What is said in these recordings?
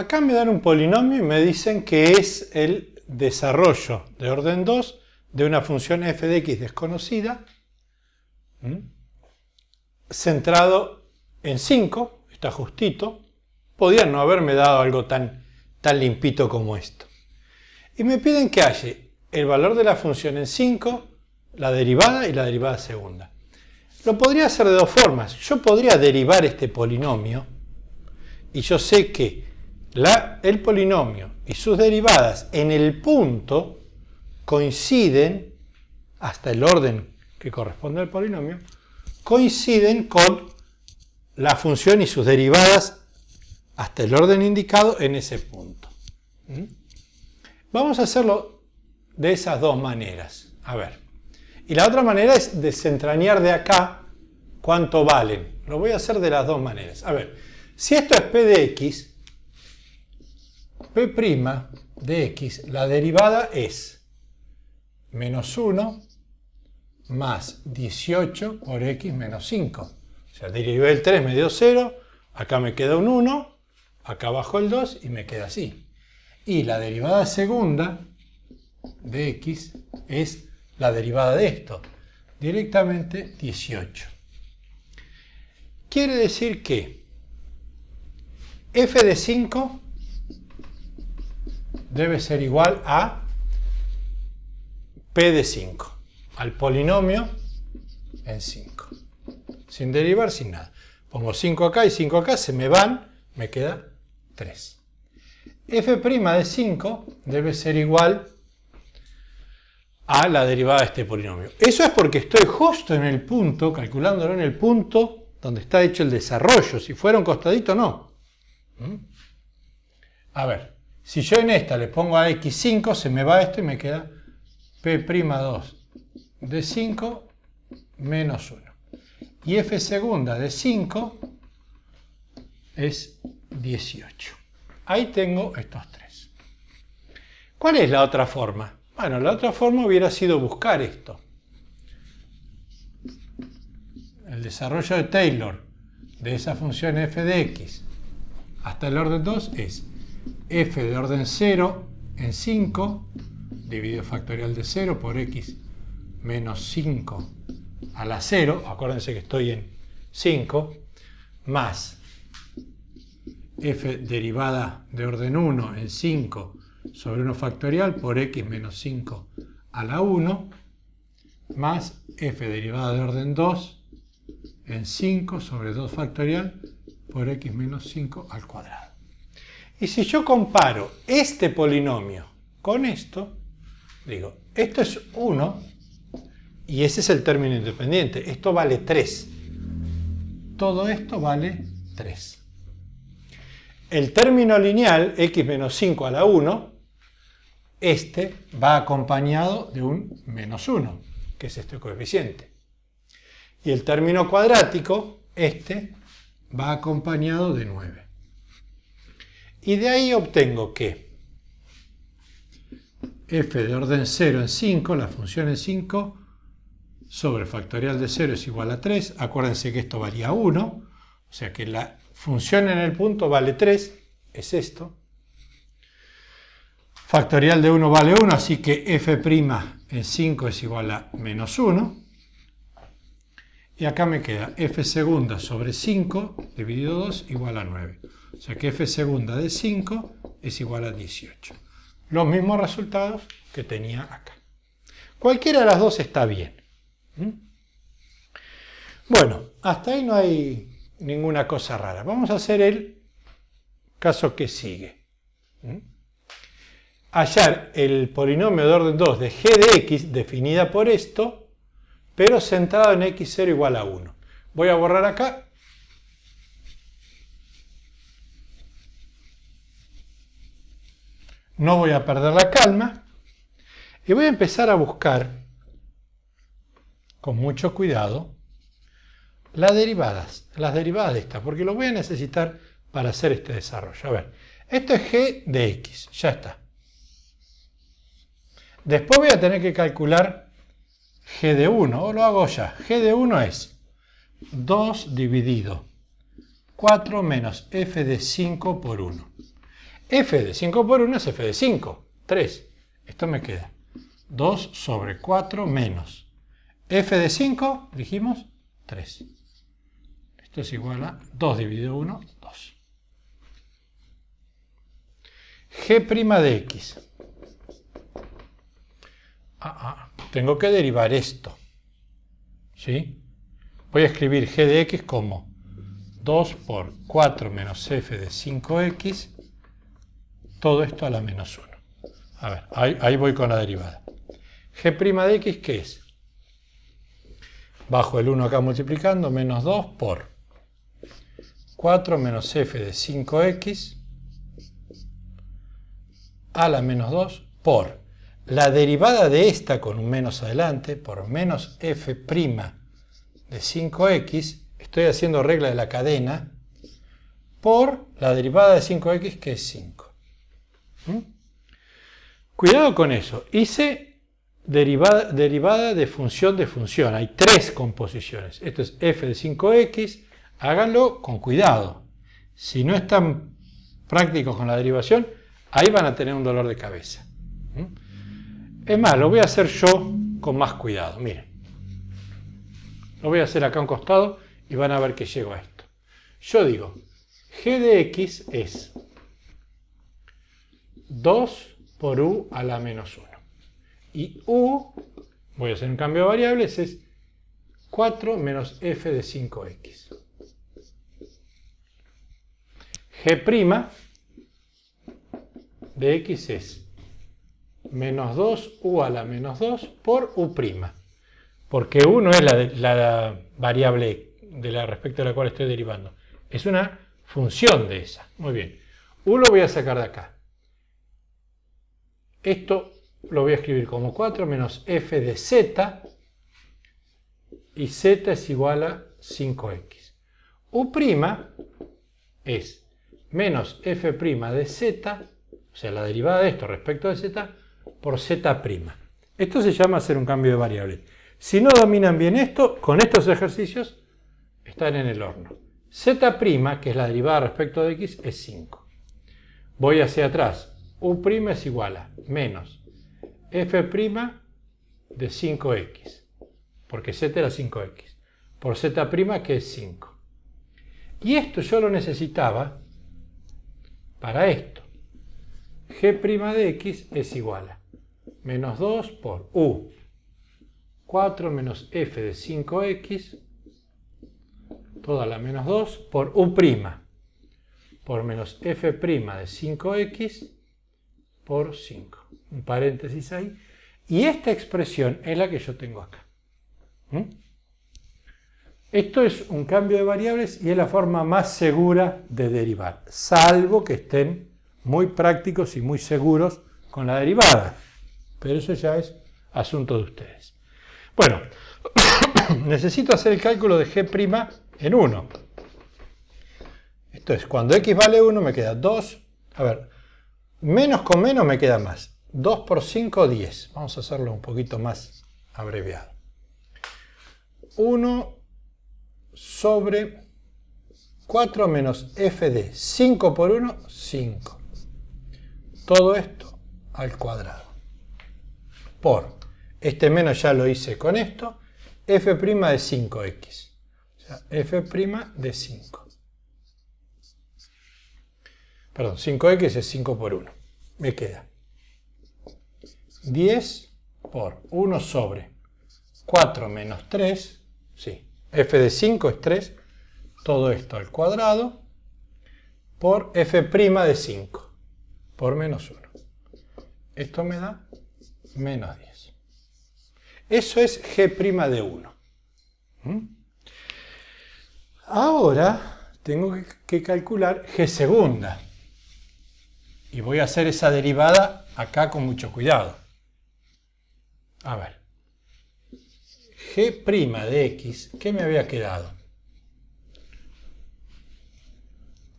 Acá me dan un polinomio y me dicen que es el desarrollo de orden 2 de una función f de x desconocida centrado en 5, está justito. Podían no haberme dado algo tan, tan limpito como esto. Y me piden que halle el valor de la función en 5, la derivada y la derivada segunda. Lo podría hacer de dos formas. Yo podría derivar este polinomio y yo sé que el polinomio y sus derivadas en el punto coinciden, hasta el orden que corresponde al polinomio, coinciden con la función y sus derivadas hasta el orden indicado en ese punto. ¿Mm? Vamos a hacerlo de esas dos maneras. A ver. Y la otra manera es desentrañar de acá cuánto valen. Lo voy a hacer de las dos maneras. A ver, si esto es p de x, P' de x, la derivada es menos 1 más 18 por x menos 5. O sea, derivé el 3, me dio 0, acá me queda un 1, acá abajo el 2 y me queda así. Y la derivada segunda de x es la derivada de esto, directamente 18. Quiere decir que f de 5 debe ser igual a P de 5, al polinomio en 5. Sin derivar, sin nada. Pongo 5 acá y 5 acá, se me van, me queda 3. F' de 5 debe ser igual a la derivada de este polinomio. Eso es porque estoy justo en el punto, calculándolo en el punto donde está hecho el desarrollo. Si fuera un costadito, no. ¿Mm? A ver. Si yo en esta le pongo a x5, se me va esto y me queda p'2 de 5 menos 1. Y f segunda de 5 es 18. Ahí tengo estos tres. ¿Cuál es la otra forma? Bueno, la otra forma hubiera sido buscar esto. El desarrollo de Taylor de esa función f de x hasta el orden 2 es f de orden 0 en 5, dividido factorial de 0 por x menos 5 a la 0, acuérdense que estoy en 5, más f derivada de orden 1 en 5 sobre 1 factorial por x menos 5 a la 1, más f derivada de orden 2 en 5 sobre 2 factorial por x menos 5 al cuadrado. Y si yo comparo este polinomio con esto, digo, esto es 1 y ese es el término independiente. Esto vale 3. Todo esto vale 3. El término lineal, x menos 5 a la 1, este va acompañado de un menos 1, que es este coeficiente. Y el término cuadrático, este, va acompañado de 9. Y de ahí obtengo que f de orden 0 en 5, la función en 5, sobre factorial de 0 es igual a 3. Acuérdense que esto valía 1, o sea que la función en el punto vale 3, es esto. Factorial de 1 vale 1, así que f' en 5 es igual a menos 1. Y acá me queda f segunda sobre 5 dividido 2 igual a 9. O sea que f segunda de 5 es igual a 18. Los mismos resultados que tenía acá. Cualquiera de las dos está bien. ¿Mm? Bueno, hasta ahí no hay ninguna cosa rara. Vamos a hacer el caso que sigue. ¿Mm? Hallar el polinomio de orden 2 de g de x definida por esto, pero centrado en x0 igual a 1. Voy a borrar acá no voy a perder la calma y voy a empezar a buscar con mucho cuidado las derivadas, las derivadas de estas porque lo voy a necesitar para hacer este desarrollo. A ver, esto es g de x, ya está. Después voy a tener que calcular g de 1, o lo hago ya. g de 1 es 2 dividido 4 menos f de 5 por 1 f de 5 por 1 es f de 5, 3. Esto me queda 2 sobre 4 menos f de 5, dijimos, 3. Esto es igual a 2 dividido 1, 2. g' de x. Ah, ah, tengo que derivar esto. ¿Sí? Voy a escribir g de x como 2 por 4 menos f de 5x todo esto a la menos 1. A ver, ahí, voy con la derivada. g' de x, ¿qué es? Bajo el 1 acá multiplicando, menos 2 por 4 menos f de 5x a la menos 2 por la derivada de esta con un menos adelante, por menos f' de 5x, estoy haciendo regla de la cadena, por la derivada de 5x que es 5. ¿Mm? Cuidado con eso. Hice derivada, de función de función. Hay tres composiciones. Esto es f de 5x. Háganlo con cuidado. Si no están prácticos con la derivación, ahí van a tener un dolor de cabeza. ¿Mm? Es más, lo voy a hacer yo con más cuidado. Miren. Lo voy a hacer acá a un costado y van a ver que llego a esto. Yo digo, g de x es 2 por u a la menos 1. Y u, voy a hacer un cambio de variables, es 4 menos f de 5x. g' de x es menos 2u a la menos 2 por u'. Porque u no es la, variable de la, respecto a la cual estoy derivando. Es una función de esa. Muy bien. u lo voy a sacar de acá. Esto lo voy a escribir como 4 menos f de z y z es igual a 5x. U' es menos f' de z, o sea, la derivada de esto respecto de z, por z'. Esto se llama hacer un cambio de variable. Si no dominan bien esto, con estos ejercicios están en el horno. z', que es la derivada respecto de x, es 5. Voy hacia atrás U' es igual a menos f' de 5x, porque z era 5x, por z' que es 5. Y esto yo lo necesitaba para esto. g' de x es igual a menos 2 por u 4 menos f de 5x, toda la menos 2, por u' por menos f' de 5x, por 5. Un paréntesis ahí. Y esta expresión es la que yo tengo acá. ¿Mm? Esto es un cambio de variables y es la forma más segura de derivar, salvo que estén muy prácticos y muy seguros con la derivada. Pero eso ya es asunto de ustedes. Bueno, necesito hacer el cálculo de g' en 1. Esto es, cuando x vale 1 me queda 2. A ver, Menos con menos me queda más. 2 por 5, 10. Vamos a hacerlo un poquito más abreviado. 1 sobre 4 menos f de 5 por 1, 5. Todo esto al cuadrado. Por, este menos ya lo hice con esto, f' de 5x. O sea, f' de 5. Perdón, 5x es 5 por 1. Me queda 10 por 1 sobre 4 menos 3. Sí, f de 5 es 3. Todo esto al cuadrado por f' de 5 por menos 1. Esto me da menos 10. Eso es g' de 1. ¿Mm? Ahora tengo que calcular g segunda. Y voy a hacer esa derivada acá con mucho cuidado. A ver. G' de x, ¿qué me había quedado?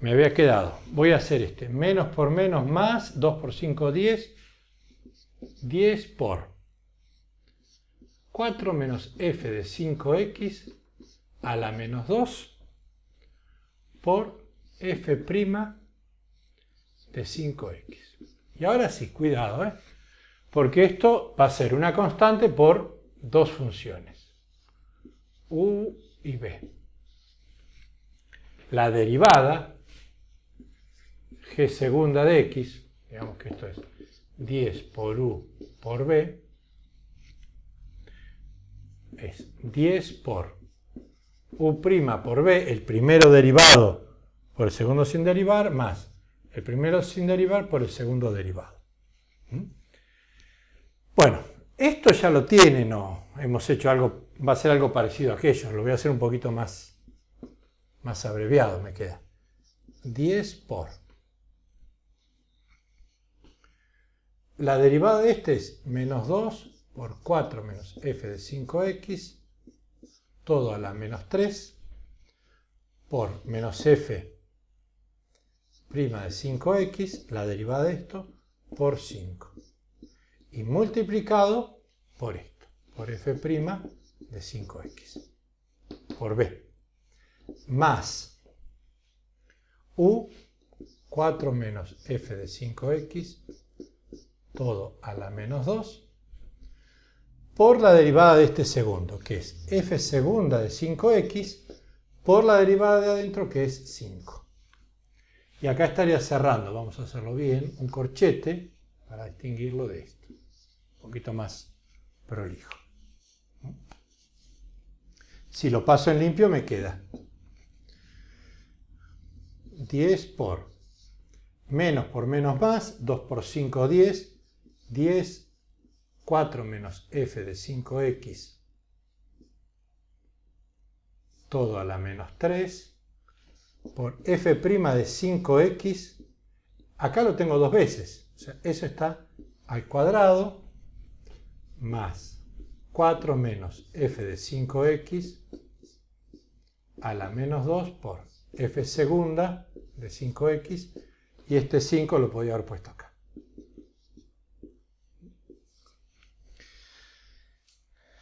Me había quedado, voy a hacer este, menos por menos más, 2 por 5, 10, 10 por 4 menos f de 5x a la menos 2 por f' de 5x. Y ahora sí, cuidado, ¿eh? porque esto va a ser una constante por dos funciones, u y b. La derivada, g segunda de x, digamos que esto es 10 por u por b, es 10 por u' por b, el primero derivado por el segundo sin derivar, más el primero sin derivar por el segundo derivado. ¿Mm? Bueno, esto ya lo tienen no hemos hecho algo, va a ser algo parecido a aquello. Lo voy a hacer un poquito más, más abreviado, me queda. 10 por. La derivada de este es menos 2 por 4 menos f de 5x, todo a la menos 3, por menos f prima de 5x, la derivada de esto, por 5. Y multiplicado por esto, por f' de 5x, por b. Más u, 4 menos f de 5x, todo a la menos 2, por la derivada de este segundo, que es f segunda de 5x, por la derivada de adentro, que es 5. Y acá estaría cerrando, vamos a hacerlo bien, un corchete para distinguirlo de esto. Un poquito más prolijo. Si lo paso en limpio me queda 10 por menos por menos más, 2 por 5, 10, 10, 4 menos f de 5x, todo a la menos 3, por f' de 5x, acá lo tengo dos veces, o sea, eso está al cuadrado más 4 menos f de 5x a la menos 2 por f segunda de 5x y este 5 lo podría haber puesto acá.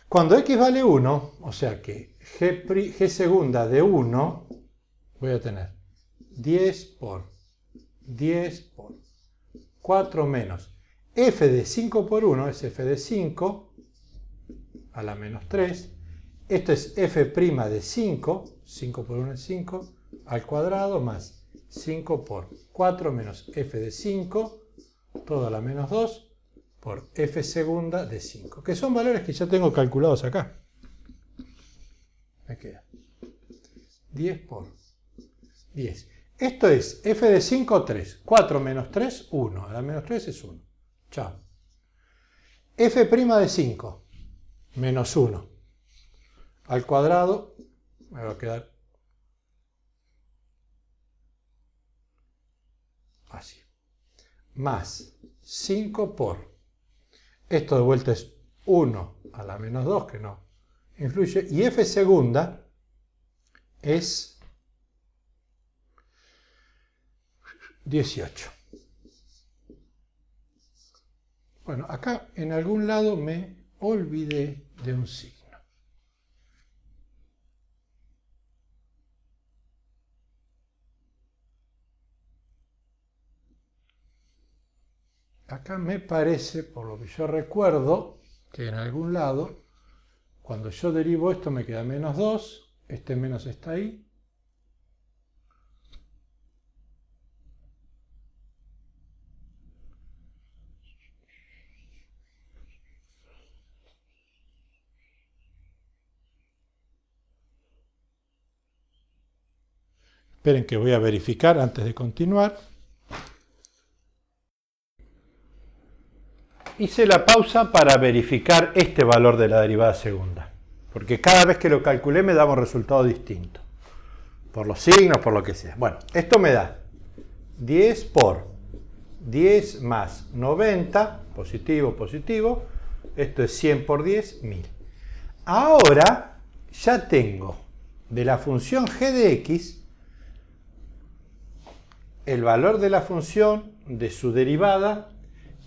Cuando x vale 1, o sea que g, g segunda de 1 voy a tener 10 por 10 por 4 menos f de 5 por 1 es f de 5 a la menos 3. Esto es f' de 5, 5 por 1 es 5, al cuadrado más 5 por 4 menos f de 5, todo a la menos 2, por f segunda de 5, que son valores que ya tengo calculados acá. Me queda 10 por 10. Esto es f de 5, 3. 4 menos 3, 1. A la menos 3 es 1. Chao. f' de 5, menos 1. Al cuadrado me va a quedar así. Más 5 por. Esto de vuelta es 1 a la menos 2, que no influye. Y f segunda es 18. Bueno, acá en algún lado me olvidé de un signo. Acá me parece, por lo que yo recuerdo, que en algún lado, cuando yo derivo esto me queda menos 2, este menos está ahí, Esperen que voy a verificar antes de continuar. Hice la pausa para verificar este valor de la derivada segunda, porque cada vez que lo calculé me daba un resultado distinto, por los signos, por lo que sea. Bueno, esto me da 10 por 10 más 90, positivo, positivo, esto es 100 por 10, 1000. Ahora ya tengo de la función g de x el valor de la función, de su derivada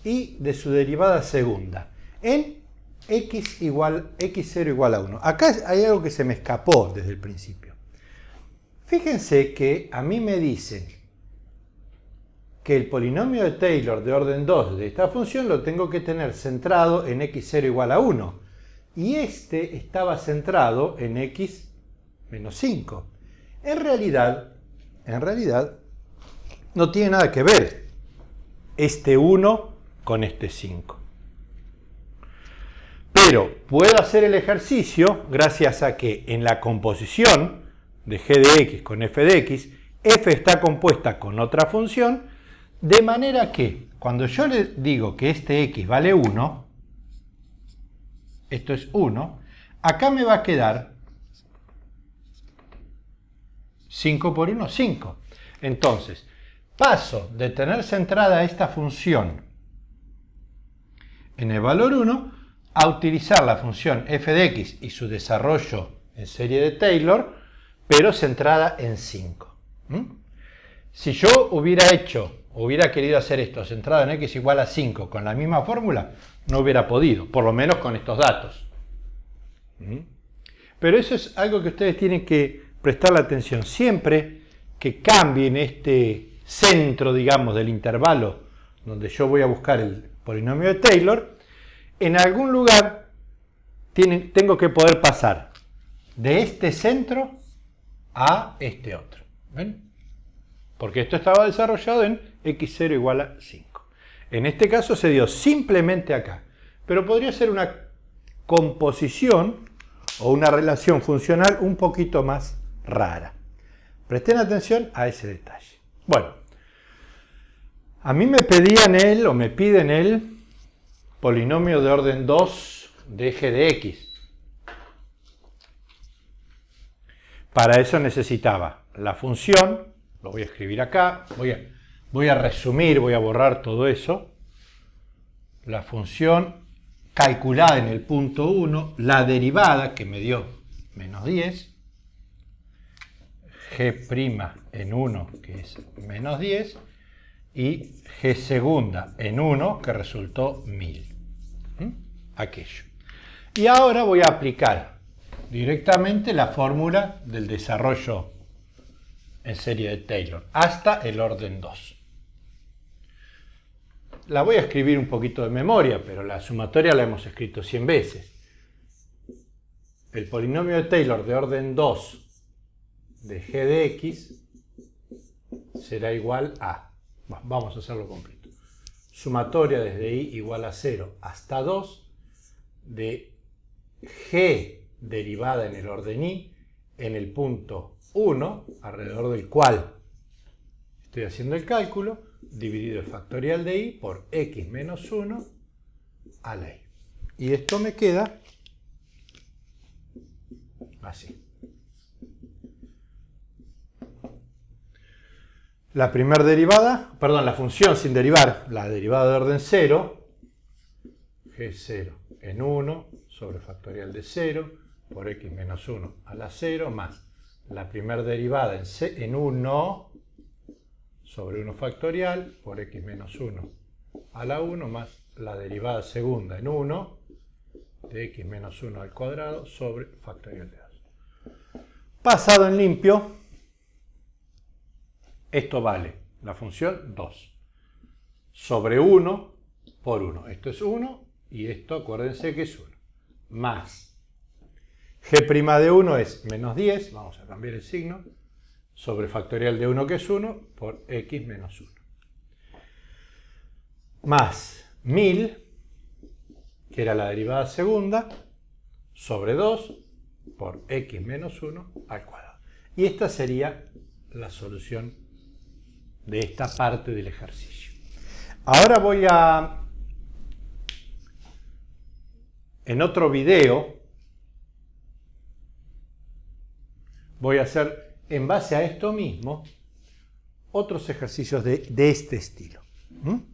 y de su derivada segunda en x igual x0 igual a 1. Acá hay algo que se me escapó desde el principio. Fíjense que a mí me dicen que el polinomio de Taylor de orden 2 de esta función lo tengo que tener centrado en x0 igual a 1. Y este estaba centrado en x menos 5. En realidad, en realidad, no tiene nada que ver este 1 con este 5. Pero puedo hacer el ejercicio gracias a que en la composición de g de x con f de x, f está compuesta con otra función, de manera que cuando yo le digo que este x vale 1, esto es 1, acá me va a quedar 5 por 1, 5. Entonces, Paso de tener centrada esta función en el valor 1 a utilizar la función f de x y su desarrollo en serie de Taylor, pero centrada en 5. ¿Mm? Si yo hubiera hecho, hubiera querido hacer esto centrado en x igual a 5 con la misma fórmula, no hubiera podido, por lo menos con estos datos. ¿Mm? Pero eso es algo que ustedes tienen que prestar la atención siempre que cambien este, centro, digamos, del intervalo donde yo voy a buscar el polinomio de Taylor, en algún lugar tengo que poder pasar de este centro a este otro. Porque esto estaba desarrollado en x0 igual a 5. En este caso se dio simplemente acá, pero podría ser una composición o una relación funcional un poquito más rara. Presten atención a ese detalle. Bueno, a mí me pedían él o me piden él polinomio de orden 2 de eje de x. Para eso necesitaba la función, lo voy a escribir acá, voy a, voy a resumir, voy a borrar todo eso. La función calculada en el punto 1, la derivada que me dio menos 10, g' en 1 que es menos 10, y g segunda en 1, que resultó 1000. Aquello. Y ahora voy a aplicar directamente la fórmula del desarrollo en serie de Taylor, hasta el orden 2. La voy a escribir un poquito de memoria, pero la sumatoria la hemos escrito 100 veces. El polinomio de Taylor de orden 2 de g de x será igual a vamos a hacerlo completo. Sumatoria desde i igual a 0 hasta 2 de g derivada en el orden i en el punto 1, alrededor del cual estoy haciendo el cálculo, dividido el factorial de i por x menos 1 a la i. Y esto me queda así. La primera derivada, perdón, la función sin derivar, la derivada de orden 0, es 0 en 1 sobre factorial de 0 por x menos 1 a la 0 más la primera derivada en, en 1 sobre 1 factorial por x menos 1 a la 1 más la derivada segunda en 1 de x menos 1 al cuadrado sobre factorial de 2. Pasado en limpio, esto vale la función 2 sobre 1 por 1. Esto es 1 y esto acuérdense que es 1. Más g' de 1 es menos 10, vamos a cambiar el signo, sobre factorial de 1 que es 1 por x menos 1. Más 1000, que era la derivada segunda, sobre 2 por x menos 1 al cuadrado. Y esta sería la solución de esta parte del ejercicio. Ahora voy a, en otro video, voy a hacer en base a esto mismo otros ejercicios de, este estilo. ¿Mm?